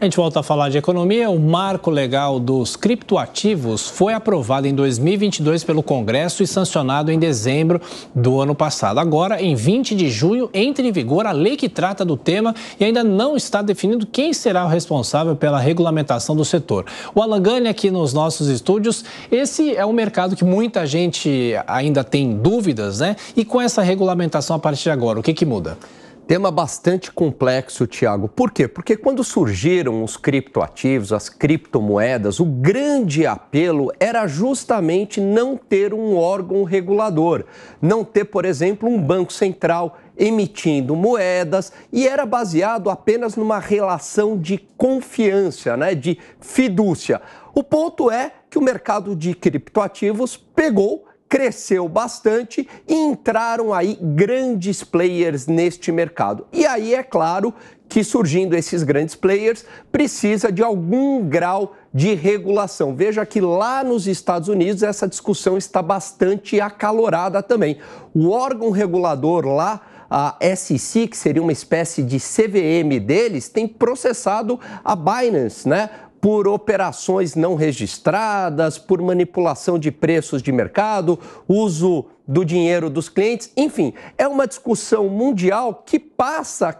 A gente volta a falar de economia. O marco legal dos criptoativos foi aprovado em 2022 pelo Congresso e sancionado em dezembro do ano passado. Agora, em 20 de junho, entra em vigor a lei que trata do tema e ainda não está definido quem será o responsável pela regulamentação do setor. O Alangani aqui nos nossos estúdios. Esse é um mercado que muita gente ainda tem dúvidas, né? E com essa regulamentação a partir de agora, o que, que muda? Tema bastante complexo, Tiago. Por quê? Porque quando surgiram os criptoativos, as criptomoedas, o grande apelo era justamente não ter um órgão regulador, não ter, por exemplo, um banco central emitindo moedas e era baseado apenas numa relação de confiança, né, de fidúcia. O ponto é que o mercado de criptoativos pegou cresceu bastante e entraram aí grandes players neste mercado. E aí é claro que surgindo esses grandes players precisa de algum grau de regulação. Veja que lá nos Estados Unidos essa discussão está bastante acalorada também. O órgão regulador lá a SEC, que seria uma espécie de CVM deles, tem processado a Binance, né? por operações não registradas, por manipulação de preços de mercado, uso do dinheiro dos clientes, enfim, é uma discussão mundial que passa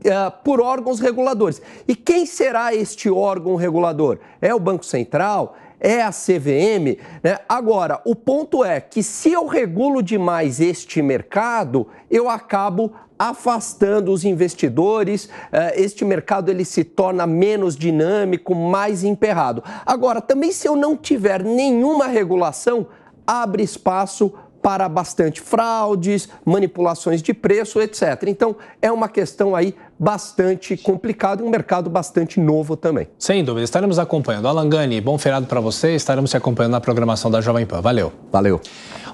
uh, por órgãos reguladores. E quem será este órgão regulador? É o Banco Central? é a CVM. Né? Agora, o ponto é que se eu regulo demais este mercado, eu acabo afastando os investidores, eh, este mercado ele se torna menos dinâmico, mais emperrado. Agora, também se eu não tiver nenhuma regulação, abre espaço para para bastante fraudes, manipulações de preço, etc. Então, é uma questão aí bastante complicada e um mercado bastante novo também. Sem dúvida, estaremos acompanhando. Alan Gani, bom feriado para você, estaremos se acompanhando na programação da Jovem Pan. Valeu. Valeu.